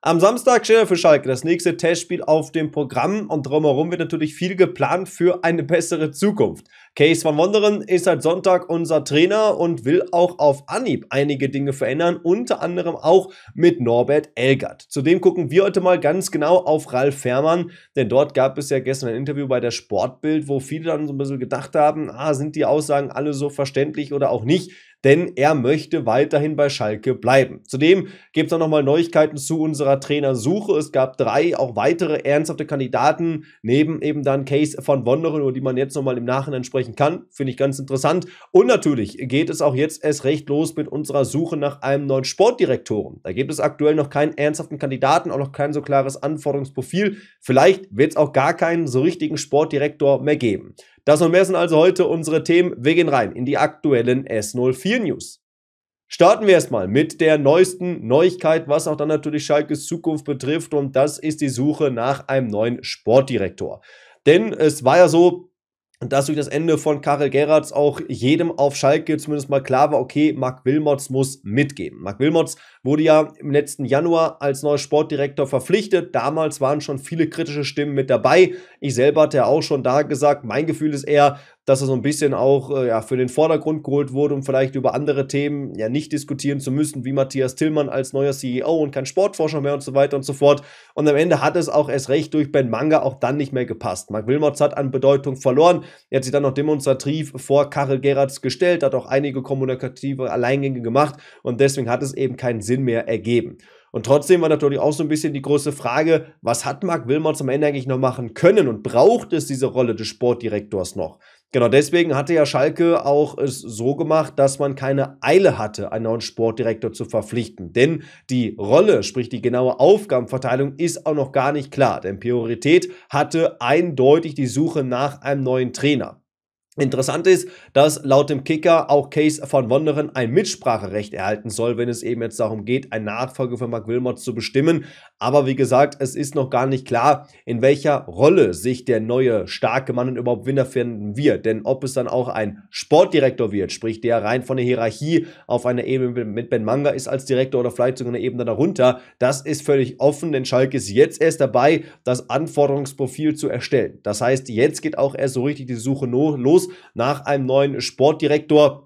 Am Samstag steht für Schalke das nächste Testspiel auf dem Programm und drumherum wird natürlich viel geplant für eine bessere Zukunft. Case van Wonderen ist seit Sonntag unser Trainer und will auch auf Anhieb einige Dinge verändern, unter anderem auch mit Norbert Elgert. Zudem gucken wir heute mal ganz genau auf Ralf Fährmann, denn dort gab es ja gestern ein Interview bei der Sportbild, wo viele dann so ein bisschen gedacht haben, ah, sind die Aussagen alle so verständlich oder auch nicht denn er möchte weiterhin bei Schalke bleiben. Zudem gibt es auch nochmal Neuigkeiten zu unserer Trainersuche. Es gab drei auch weitere ernsthafte Kandidaten, neben eben dann Case von Wonderen, über die man jetzt nochmal im Nachhinein sprechen kann. Finde ich ganz interessant. Und natürlich geht es auch jetzt erst recht los mit unserer Suche nach einem neuen Sportdirektoren. Da gibt es aktuell noch keinen ernsthaften Kandidaten, auch noch kein so klares Anforderungsprofil. Vielleicht wird es auch gar keinen so richtigen Sportdirektor mehr geben. Das und mehr sind also heute unsere Themen. Wir gehen rein in die aktuellen S04 News. Starten wir erstmal mit der neuesten Neuigkeit, was auch dann natürlich Schalkes Zukunft betrifft und das ist die Suche nach einem neuen Sportdirektor. Denn es war ja so, dass durch das Ende von Karel Gerrards auch jedem auf Schalke zumindest mal klar war, okay, Marc Wilmots muss mitgehen. Marc Wilmots wurde ja im letzten Januar als neuer Sportdirektor verpflichtet. Damals waren schon viele kritische Stimmen mit dabei. Ich selber hatte ja auch schon da gesagt, mein Gefühl ist eher, dass er so ein bisschen auch äh, ja, für den Vordergrund geholt wurde, um vielleicht über andere Themen ja nicht diskutieren zu müssen, wie Matthias Tillmann als neuer CEO und kein Sportforscher mehr und so weiter und so fort. Und am Ende hat es auch erst recht durch Ben Manga auch dann nicht mehr gepasst. Mark Wilmots hat an Bedeutung verloren. Er hat sich dann noch demonstrativ vor Karel Gerards gestellt, hat auch einige kommunikative Alleingänge gemacht und deswegen hat es eben keinen Sinn mehr ergeben. Und trotzdem war natürlich auch so ein bisschen die große Frage, was hat Mark Wilmots am Ende eigentlich noch machen können und braucht es diese Rolle des Sportdirektors noch? Genau, deswegen hatte ja Schalke auch es so gemacht, dass man keine Eile hatte, einen neuen Sportdirektor zu verpflichten. Denn die Rolle, sprich die genaue Aufgabenverteilung, ist auch noch gar nicht klar. Denn Priorität hatte eindeutig die Suche nach einem neuen Trainer. Interessant ist, dass laut dem Kicker auch Case von Wonderen ein Mitspracherecht erhalten soll, wenn es eben jetzt darum geht, eine Nachfolge für Mark Wilmot zu bestimmen. Aber wie gesagt, es ist noch gar nicht klar, in welcher Rolle sich der neue starke Mann und überhaupt wiederfinden wird. Denn ob es dann auch ein Sportdirektor wird, sprich der rein von der Hierarchie auf einer Ebene mit Ben Manga ist als Direktor oder vielleicht sogar eine Ebene darunter, das ist völlig offen, denn Schalke ist jetzt erst dabei, das Anforderungsprofil zu erstellen. Das heißt, jetzt geht auch erst so richtig die Suche los nach einem neuen Sportdirektor.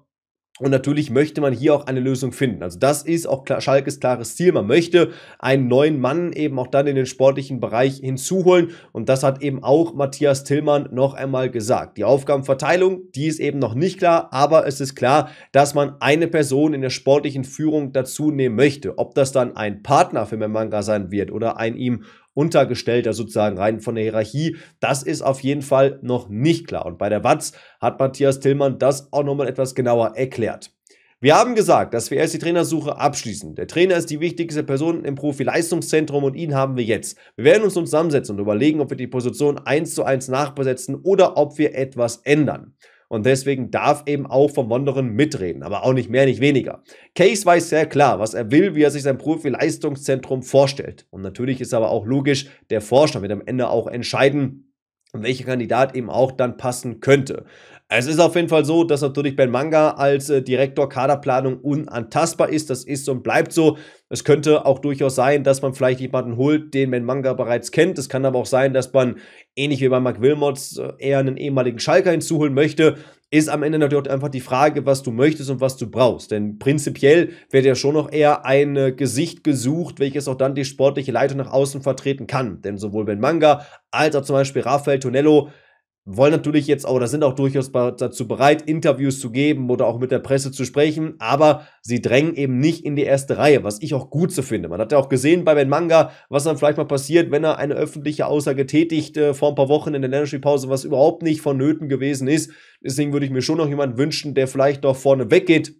Und natürlich möchte man hier auch eine Lösung finden. Also das ist auch Schalkes klares Ziel. Man möchte einen neuen Mann eben auch dann in den sportlichen Bereich hinzuholen. Und das hat eben auch Matthias Tillmann noch einmal gesagt. Die Aufgabenverteilung, die ist eben noch nicht klar, aber es ist klar, dass man eine Person in der sportlichen Führung dazu nehmen möchte. Ob das dann ein Partner für Memanga sein wird oder ein ihm Untergestellter also sozusagen rein von der Hierarchie. Das ist auf jeden Fall noch nicht klar. Und bei der Watz hat Matthias Tillmann das auch nochmal etwas genauer erklärt. Wir haben gesagt, dass wir erst die Trainersuche abschließen. Der Trainer ist die wichtigste Person im Profi-Leistungszentrum und ihn haben wir jetzt. Wir werden uns zusammensetzen und überlegen, ob wir die Position eins zu eins nachbesetzen oder ob wir etwas ändern. Und deswegen darf eben auch vom Wonderen mitreden, aber auch nicht mehr, nicht weniger. Case weiß sehr klar, was er will, wie er sich sein Profileistungszentrum vorstellt. Und natürlich ist aber auch logisch, der Forscher wird am Ende auch entscheiden, welcher Kandidat eben auch dann passen könnte. Also, es ist auf jeden Fall so, dass natürlich Ben Manga als äh, Direktor Kaderplanung unantastbar ist. Das ist und bleibt so. Es könnte auch durchaus sein, dass man vielleicht jemanden holt, den Ben Manga bereits kennt. Es kann aber auch sein, dass man, ähnlich wie bei Mark Wilmots, äh, eher einen ehemaligen Schalker hinzuholen möchte. Ist am Ende natürlich auch einfach die Frage, was du möchtest und was du brauchst. Denn prinzipiell wird ja schon noch eher ein äh, Gesicht gesucht, welches auch dann die sportliche Leitung nach außen vertreten kann. Denn sowohl Ben Manga als auch zum Beispiel Rafael Tonello wollen natürlich jetzt auch oder sind auch durchaus dazu bereit, Interviews zu geben oder auch mit der Presse zu sprechen, aber sie drängen eben nicht in die erste Reihe, was ich auch gut so finde. Man hat ja auch gesehen bei Ben Manga, was dann vielleicht mal passiert, wenn er eine öffentliche Aussage tätigt äh, vor ein paar Wochen in der Energy-Pause, was überhaupt nicht vonnöten gewesen ist. Deswegen würde ich mir schon noch jemanden wünschen, der vielleicht doch vorne weggeht,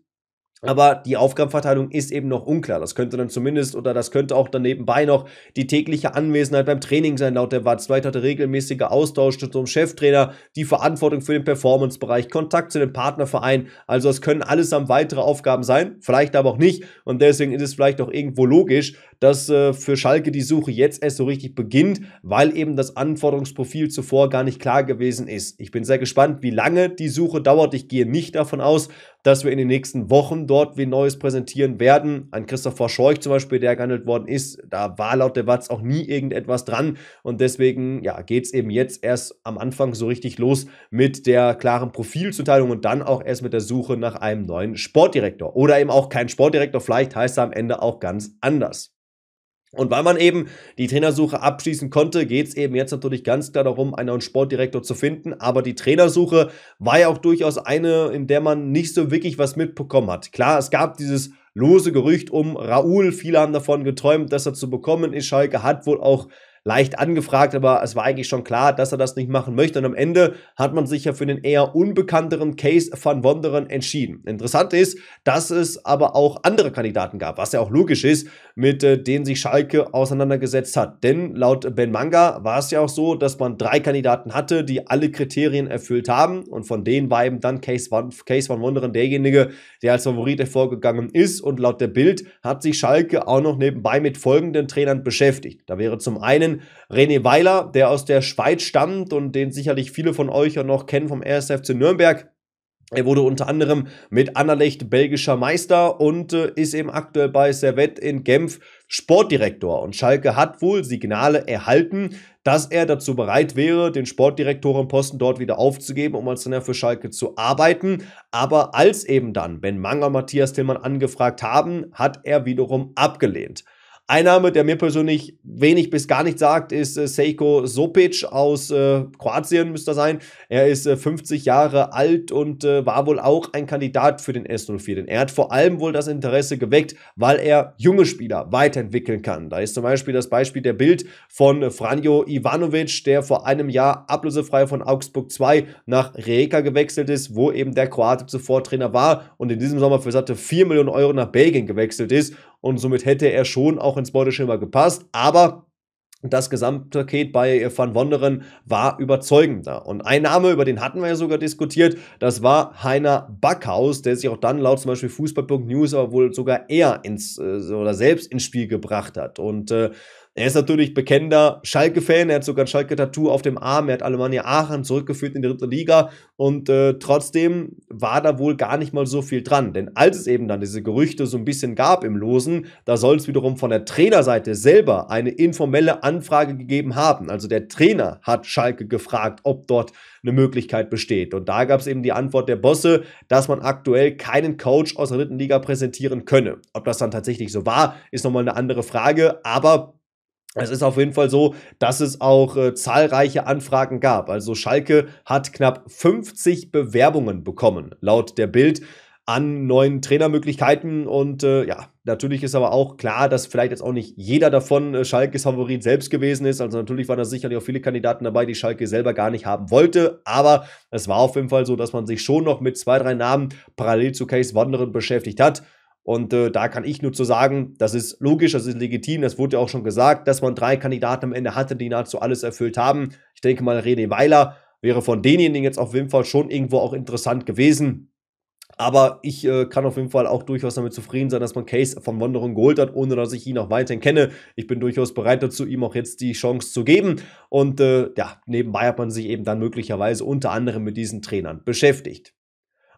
aber die Aufgabenverteilung ist eben noch unklar. Das könnte dann zumindest oder das könnte auch dann nebenbei noch die tägliche Anwesenheit beim Training sein, laut der Watz Vielleicht auch der regelmäßige Austausch zum Cheftrainer, die Verantwortung für den Performance-Bereich, Kontakt zu dem Partnerverein. Also es können allesamt weitere Aufgaben sein, vielleicht aber auch nicht. Und deswegen ist es vielleicht auch irgendwo logisch, dass äh, für Schalke die Suche jetzt erst so richtig beginnt, weil eben das Anforderungsprofil zuvor gar nicht klar gewesen ist. Ich bin sehr gespannt, wie lange die Suche dauert. Ich gehe nicht davon aus, dass wir in den nächsten Wochen dort wie Neues präsentieren werden. An Christopher Scheuch zum Beispiel, der gehandelt worden ist, da war laut der Watz auch nie irgendetwas dran. Und deswegen ja, geht es eben jetzt erst am Anfang so richtig los mit der klaren Profilzuteilung und dann auch erst mit der Suche nach einem neuen Sportdirektor. Oder eben auch kein Sportdirektor, vielleicht heißt er am Ende auch ganz anders. Und weil man eben die Trainersuche abschließen konnte, geht es eben jetzt natürlich ganz klar darum, einen neuen Sportdirektor zu finden. Aber die Trainersuche war ja auch durchaus eine, in der man nicht so wirklich was mitbekommen hat. Klar, es gab dieses lose Gerücht um Raoul, viele haben davon geträumt, dass er zu bekommen ist. Schalke hat wohl auch leicht angefragt, aber es war eigentlich schon klar, dass er das nicht machen möchte. Und am Ende hat man sich ja für den eher unbekannteren Case van Wonderen entschieden. Interessant ist, dass es aber auch andere Kandidaten gab, was ja auch logisch ist, mit äh, denen sich Schalke auseinandergesetzt hat. Denn laut Ben Manga war es ja auch so, dass man drei Kandidaten hatte, die alle Kriterien erfüllt haben. Und von denen war eben dann Case van, Case van Wonderen derjenige, der als Favorit hervorgegangen ist. Und laut der Bild hat sich Schalke auch noch nebenbei mit folgenden Trainern beschäftigt. Da wäre zum einen René Weiler, der aus der Schweiz stammt und den sicherlich viele von euch ja noch kennen vom RSFC Nürnberg. Er wurde unter anderem mit Anderlecht belgischer Meister und äh, ist eben aktuell bei Servette in Genf Sportdirektor. Und Schalke hat wohl Signale erhalten, dass er dazu bereit wäre, den Sportdirektorenposten dort wieder aufzugeben, um als Trainer für Schalke zu arbeiten. Aber als eben dann, wenn Manga Matthias Tillmann angefragt haben, hat er wiederum abgelehnt. Ein Name, der mir persönlich wenig bis gar nichts sagt, ist äh, Seiko Sopic aus äh, Kroatien, müsste er sein. Er ist äh, 50 Jahre alt und äh, war wohl auch ein Kandidat für den S04. Denn er hat vor allem wohl das Interesse geweckt, weil er junge Spieler weiterentwickeln kann. Da ist zum Beispiel das Beispiel der Bild von Franjo Ivanovic, der vor einem Jahr ablösefrei von Augsburg 2 nach Rijeka gewechselt ist, wo eben der Kroate zuvor Trainer war und in diesem Sommer für satte 4 Millionen Euro nach Belgien gewechselt ist und somit hätte er schon auch ins Beuteschema gepasst, aber das Gesamtpaket bei Van Wonderen war überzeugender. Und ein Name, über den hatten wir ja sogar diskutiert, das war Heiner Backhaus, der sich auch dann laut zum Beispiel Fußball.news aber wohl sogar eher ins äh, oder selbst ins Spiel gebracht hat. Und äh, er ist natürlich bekennender Schalke-Fan, er hat sogar ein Schalke-Tattoo auf dem Arm, er hat Alemannia Aachen zurückgeführt in die dritte Liga und äh, trotzdem war da wohl gar nicht mal so viel dran. Denn als es eben dann diese Gerüchte so ein bisschen gab im Losen, da soll es wiederum von der Trainerseite selber eine informelle Anfrage gegeben haben. Also der Trainer hat Schalke gefragt, ob dort eine Möglichkeit besteht. Und da gab es eben die Antwort der Bosse, dass man aktuell keinen Coach aus der dritten Liga präsentieren könne. Ob das dann tatsächlich so war, ist nochmal eine andere Frage, aber es ist auf jeden Fall so, dass es auch äh, zahlreiche Anfragen gab. Also Schalke hat knapp 50 Bewerbungen bekommen, laut der Bild an neuen Trainermöglichkeiten. Und äh, ja, natürlich ist aber auch klar, dass vielleicht jetzt auch nicht jeder davon äh, Schalkes Favorit selbst gewesen ist. Also natürlich waren da sicherlich auch viele Kandidaten dabei, die Schalke selber gar nicht haben wollte. Aber es war auf jeden Fall so, dass man sich schon noch mit zwei, drei Namen parallel zu Case Wanderern beschäftigt hat. Und äh, da kann ich nur zu sagen, das ist logisch, das ist legitim, das wurde ja auch schon gesagt, dass man drei Kandidaten am Ende hatte, die nahezu alles erfüllt haben. Ich denke mal, René Weiler wäre von denjenigen jetzt auf jeden Fall schon irgendwo auch interessant gewesen. Aber ich äh, kann auf jeden Fall auch durchaus damit zufrieden sein, dass man Case von Wanderung geholt hat, ohne dass ich ihn auch weiterhin kenne. Ich bin durchaus bereit dazu, ihm auch jetzt die Chance zu geben. Und äh, ja, nebenbei hat man sich eben dann möglicherweise unter anderem mit diesen Trainern beschäftigt.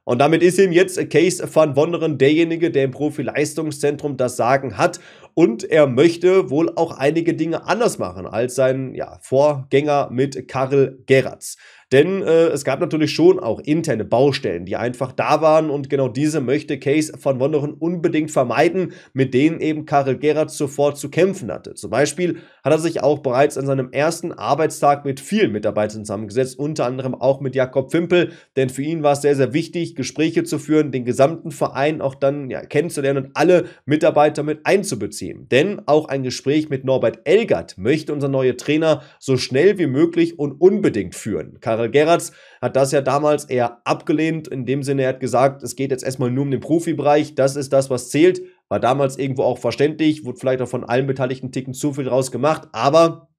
Und damit ist ihm jetzt Case van Wonderen derjenige, der im Profi-Leistungszentrum das Sagen hat und er möchte wohl auch einige Dinge anders machen als sein ja, Vorgänger mit Karl Geratz. Denn äh, es gab natürlich schon auch interne Baustellen, die einfach da waren und genau diese möchte Case von Wonderen unbedingt vermeiden, mit denen eben Karel Geratz zuvor zu kämpfen hatte. Zum Beispiel hat er sich auch bereits an seinem ersten Arbeitstag mit vielen Mitarbeitern zusammengesetzt, unter anderem auch mit Jakob Fimpel, denn für ihn war es sehr, sehr wichtig, Gespräche zu führen, den gesamten Verein auch dann ja, kennenzulernen und alle Mitarbeiter mit einzubeziehen. System. Denn auch ein Gespräch mit Norbert Elgert möchte unser neuer Trainer so schnell wie möglich und unbedingt führen. Karel Gerrards hat das ja damals eher abgelehnt. In dem Sinne, er hat gesagt, es geht jetzt erstmal nur um den Profibereich. Das ist das, was zählt. War damals irgendwo auch verständlich, wurde vielleicht auch von allen Beteiligten Ticken zu viel draus gemacht, aber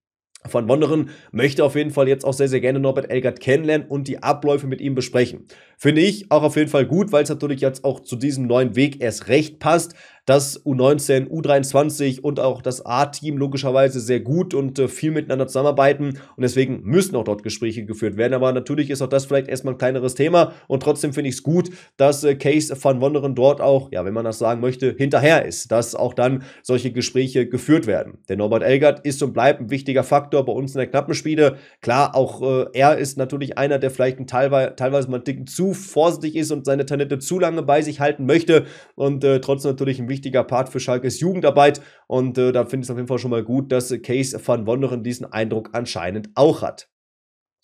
Von Wonderen möchte auf jeden Fall jetzt auch sehr, sehr gerne Norbert Elgert kennenlernen und die Abläufe mit ihm besprechen. Finde ich auch auf jeden Fall gut, weil es natürlich jetzt auch zu diesem neuen Weg erst recht passt. Das U19, U23 und auch das A-Team logischerweise sehr gut und äh, viel miteinander zusammenarbeiten. Und deswegen müssen auch dort Gespräche geführt werden. Aber natürlich ist auch das vielleicht erstmal ein kleineres Thema. Und trotzdem finde ich es gut, dass äh, Case van Wonderen dort auch, ja, wenn man das sagen möchte, hinterher ist, dass auch dann solche Gespräche geführt werden. Denn Norbert Elgert ist und bleibt ein wichtiger Faktor bei uns in der Knappenspiele. Klar, auch äh, er ist natürlich einer, der vielleicht ein teilweise, teilweise mal einen dicken Zug vorsichtig ist und seine Talente zu lange bei sich halten möchte. Und äh, trotzdem natürlich ein wichtiger Part für Schalkes Jugendarbeit. Und äh, da finde ich es auf jeden Fall schon mal gut, dass Case van Wonderen diesen Eindruck anscheinend auch hat.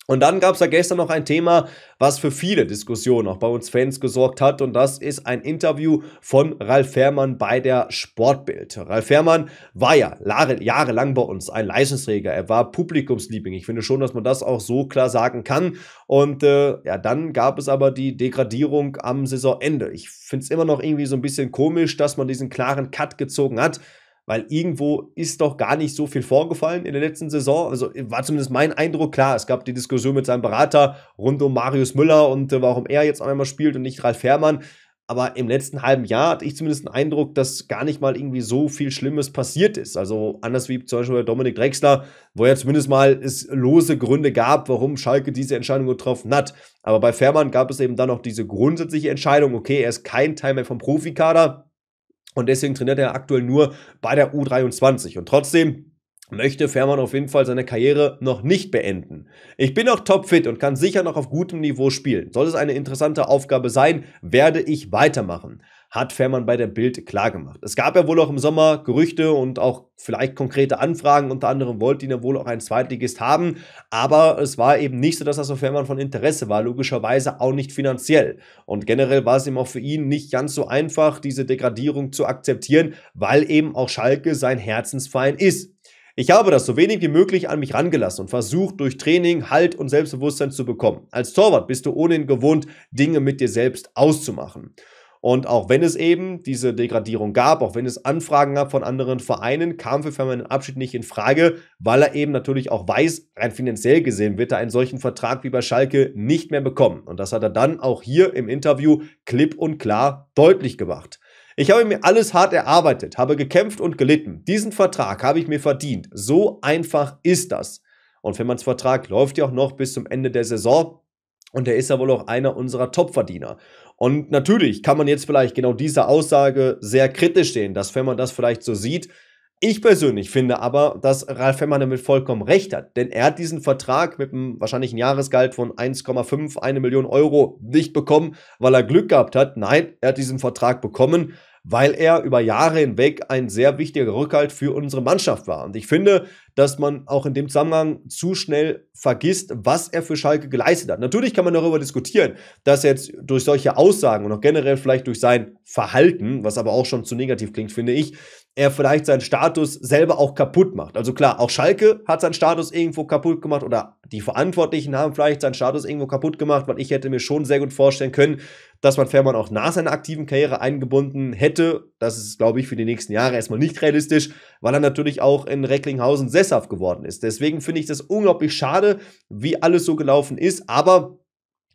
Und dann gab es ja gestern noch ein Thema, was für viele Diskussionen auch bei uns Fans gesorgt hat. Und das ist ein Interview von Ralf Fährmann bei der Sportbild. Ralf Fährmann war ja jahrelang bei uns ein Leistungsträger. Er war Publikumsliebling. Ich finde schon, dass man das auch so klar sagen kann. Und äh, ja, dann gab es aber die Degradierung am Saisonende. Ich finde es immer noch irgendwie so ein bisschen komisch, dass man diesen klaren Cut gezogen hat weil irgendwo ist doch gar nicht so viel vorgefallen in der letzten Saison. Also war zumindest mein Eindruck klar. Es gab die Diskussion mit seinem Berater rund um Marius Müller und äh, warum er jetzt einmal spielt und nicht Ralf Fährmann. Aber im letzten halben Jahr hatte ich zumindest den Eindruck, dass gar nicht mal irgendwie so viel Schlimmes passiert ist. Also anders wie zum Beispiel bei Dominik Drexler, wo ja zumindest mal es lose Gründe gab, warum Schalke diese Entscheidung getroffen hat. Aber bei Fährmann gab es eben dann noch diese grundsätzliche Entscheidung, okay, er ist kein Teil mehr vom Profikader und deswegen trainiert er aktuell nur bei der U23. Und trotzdem möchte Fährmann auf jeden Fall seine Karriere noch nicht beenden. Ich bin noch topfit und kann sicher noch auf gutem Niveau spielen. Sollte es eine interessante Aufgabe sein, werde ich weitermachen hat Fährmann bei der Bild klargemacht. Es gab ja wohl auch im Sommer Gerüchte und auch vielleicht konkrete Anfragen. Unter anderem wollte ihn ja wohl auch ein Zweitligist haben. Aber es war eben nicht so, dass das für Fährmann von Interesse war. Logischerweise auch nicht finanziell. Und generell war es eben auch für ihn nicht ganz so einfach, diese Degradierung zu akzeptieren, weil eben auch Schalke sein Herzensfeind ist. Ich habe das so wenig wie möglich an mich rangelassen und versucht, durch Training Halt und Selbstbewusstsein zu bekommen. Als Torwart bist du ohnehin gewohnt, Dinge mit dir selbst auszumachen. Und auch wenn es eben diese Degradierung gab, auch wenn es Anfragen gab von anderen Vereinen, kam für Fährmann ein Abschied nicht in Frage, weil er eben natürlich auch weiß, rein finanziell gesehen wird er einen solchen Vertrag wie bei Schalke nicht mehr bekommen. Und das hat er dann auch hier im Interview klipp und klar deutlich gemacht. Ich habe mir alles hart erarbeitet, habe gekämpft und gelitten. Diesen Vertrag habe ich mir verdient. So einfach ist das. Und Femmans Vertrag läuft ja auch noch bis zum Ende der Saison. Und er ist ja wohl auch einer unserer Topverdiener. Und natürlich kann man jetzt vielleicht genau diese Aussage sehr kritisch sehen, dass wenn man das vielleicht so sieht, ich persönlich finde aber, dass Ralf Femmern damit vollkommen recht hat, denn er hat diesen Vertrag mit einem wahrscheinlichen Jahresgehalt von 1,5, eine Million Euro nicht bekommen, weil er Glück gehabt hat. Nein, er hat diesen Vertrag bekommen, weil er über Jahre hinweg ein sehr wichtiger Rückhalt für unsere Mannschaft war. Und ich finde, dass man auch in dem Zusammenhang zu schnell vergisst, was er für Schalke geleistet hat. Natürlich kann man darüber diskutieren, dass er jetzt durch solche Aussagen und auch generell vielleicht durch sein Verhalten, was aber auch schon zu negativ klingt, finde ich, er vielleicht seinen Status selber auch kaputt macht. Also klar, auch Schalke hat seinen Status irgendwo kaputt gemacht oder die Verantwortlichen haben vielleicht seinen Status irgendwo kaputt gemacht, weil ich hätte mir schon sehr gut vorstellen können, dass man Fährmann auch nach seiner aktiven Karriere eingebunden hätte. Das ist, glaube ich, für die nächsten Jahre erstmal nicht realistisch weil er natürlich auch in Recklinghausen sesshaft geworden ist. Deswegen finde ich das unglaublich schade, wie alles so gelaufen ist, aber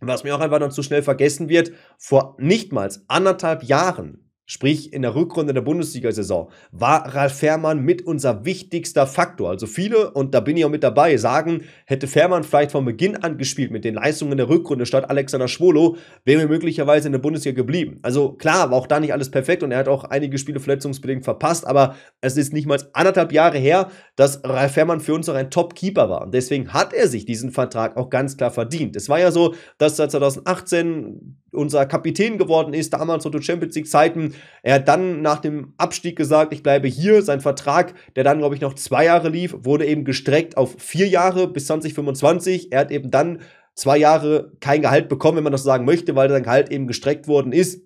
was mir auch einfach noch zu schnell vergessen wird, vor nichtmals anderthalb Jahren Sprich, in der Rückrunde der Bundesliga-Saison war Ralf Fährmann mit unser wichtigster Faktor. Also viele, und da bin ich auch mit dabei, sagen, hätte Fährmann vielleicht von Beginn an gespielt mit den Leistungen der Rückrunde statt Alexander Schwolo, wären wir möglicherweise in der Bundesliga geblieben. Also klar, war auch da nicht alles perfekt und er hat auch einige Spiele verletzungsbedingt verpasst, aber es ist nicht mal anderthalb Jahre her, dass Ralf Fährmann für uns auch ein Top-Keeper war. Und deswegen hat er sich diesen Vertrag auch ganz klar verdient. Es war ja so, dass seit 2018 unser Kapitän geworden ist, damals unter Champions League Zeiten. Er hat dann nach dem Abstieg gesagt, ich bleibe hier. Sein Vertrag, der dann, glaube ich, noch zwei Jahre lief, wurde eben gestreckt auf vier Jahre bis 2025. Er hat eben dann zwei Jahre kein Gehalt bekommen, wenn man das sagen möchte, weil sein Gehalt eben gestreckt worden ist.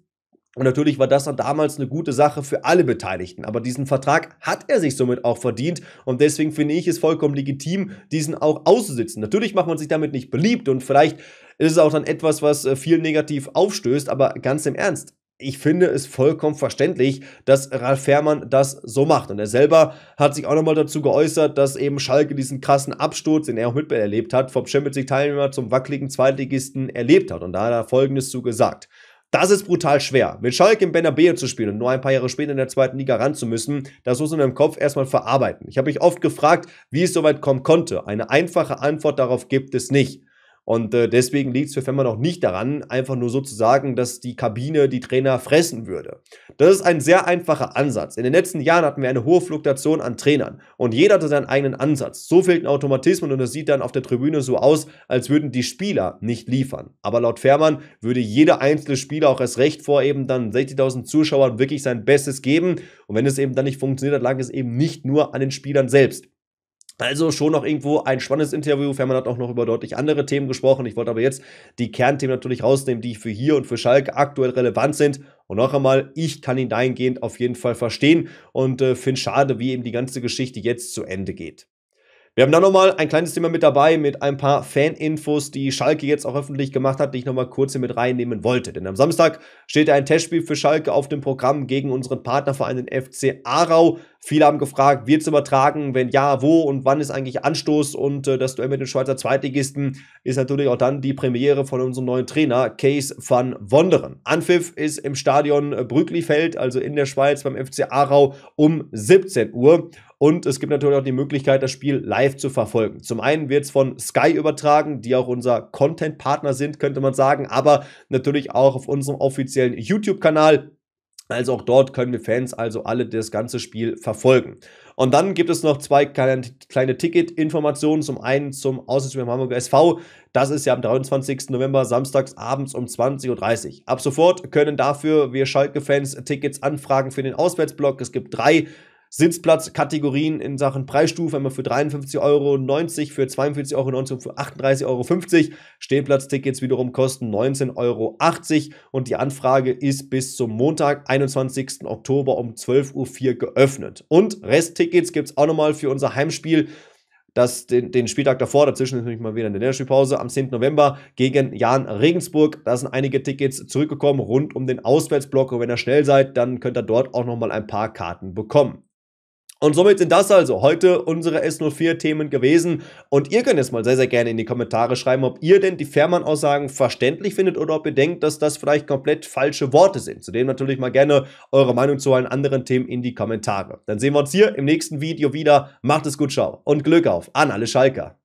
Und natürlich war das dann damals eine gute Sache für alle Beteiligten. Aber diesen Vertrag hat er sich somit auch verdient. Und deswegen finde ich es vollkommen legitim, diesen auch auszusitzen. Natürlich macht man sich damit nicht beliebt und vielleicht ist es auch dann etwas, was äh, viel negativ aufstößt, aber ganz im Ernst. Ich finde es vollkommen verständlich, dass Ralf Fährmann das so macht. Und er selber hat sich auch nochmal dazu geäußert, dass eben Schalke diesen krassen Absturz, den er auch miterlebt hat, vom Champions League-Teilnehmer zum wackeligen Zweitligisten erlebt hat. Und da hat er Folgendes zu gesagt. Das ist brutal schwer. Mit Schalke im Bernabeu zu spielen und nur ein paar Jahre später in der zweiten Liga ran zu müssen, das muss in meinem Kopf erstmal verarbeiten. Ich habe mich oft gefragt, wie es soweit kommen konnte. Eine einfache Antwort darauf gibt es nicht. Und äh, deswegen liegt es für Femmler noch nicht daran, einfach nur sozusagen, dass die Kabine die Trainer fressen würde. Das ist ein sehr einfacher Ansatz. In den letzten Jahren hatten wir eine hohe Fluktuation an Trainern und jeder hatte seinen eigenen Ansatz. So fehlt ein Automatismus und es sieht dann auf der Tribüne so aus, als würden die Spieler nicht liefern. Aber laut Fährmann würde jeder einzelne Spieler auch erst recht vor eben dann 60.000 Zuschauern wirklich sein Bestes geben. Und wenn es eben dann nicht funktioniert dann lag es eben nicht nur an den Spielern selbst. Also schon noch irgendwo ein spannendes Interview. Fährmann hat auch noch über deutlich andere Themen gesprochen. Ich wollte aber jetzt die Kernthemen natürlich rausnehmen, die für hier und für Schalke aktuell relevant sind. Und noch einmal, ich kann ihn dahingehend auf jeden Fall verstehen und äh, finde schade, wie eben die ganze Geschichte jetzt zu Ende geht. Wir haben dann nochmal ein kleines Thema mit dabei, mit ein paar Faninfos, die Schalke jetzt auch öffentlich gemacht hat, die ich nochmal kurz hier mit reinnehmen wollte. Denn am Samstag steht ein Testspiel für Schalke auf dem Programm gegen unseren Partnerverein den FC Aarau. Viele haben gefragt, wird es übertragen? Wenn ja, wo und wann ist eigentlich Anstoß? Und äh, das Duell mit den Schweizer Zweitligisten ist natürlich auch dann die Premiere von unserem neuen Trainer, Case van Wonderen. Anpfiff ist im Stadion äh, Brüglifeld, also in der Schweiz beim FC Aarau um 17 Uhr. Und es gibt natürlich auch die Möglichkeit, das Spiel live zu verfolgen. Zum einen wird es von Sky übertragen, die auch unser Content-Partner sind, könnte man sagen, aber natürlich auch auf unserem offiziellen YouTube-Kanal also auch dort können wir Fans also alle das ganze Spiel verfolgen. Und dann gibt es noch zwei kleine, kleine Ticket-Informationen. Zum einen zum Auswärtsspiel im Hamburger SV. Das ist ja am 23. November samstags abends um 20.30 Uhr. Ab sofort können dafür wir Schalke-Fans Tickets anfragen für den Auswärtsblock. Es gibt drei Sitzplatzkategorien in Sachen Preisstufe immer für 53,90 Euro, für 42,90 Euro, für 38,50 Euro. Stehplatztickets wiederum kosten 19,80 Euro und die Anfrage ist bis zum Montag, 21. Oktober um 12.04 Uhr geöffnet. Und Resttickets gibt es auch nochmal für unser Heimspiel das, den, den Spieltag davor, dazwischen ist nämlich mal wieder eine Länderspielpause, am 10. November gegen Jan Regensburg. Da sind einige Tickets zurückgekommen rund um den Auswärtsblock. Und wenn ihr schnell seid, dann könnt ihr dort auch nochmal ein paar Karten bekommen. Und somit sind das also heute unsere S04-Themen gewesen. Und ihr könnt jetzt mal sehr, sehr gerne in die Kommentare schreiben, ob ihr denn die Fährmann-Aussagen verständlich findet oder ob ihr denkt, dass das vielleicht komplett falsche Worte sind. Zudem natürlich mal gerne eure Meinung zu allen anderen Themen in die Kommentare. Dann sehen wir uns hier im nächsten Video wieder. Macht es gut, ciao und Glück auf an alle Schalker.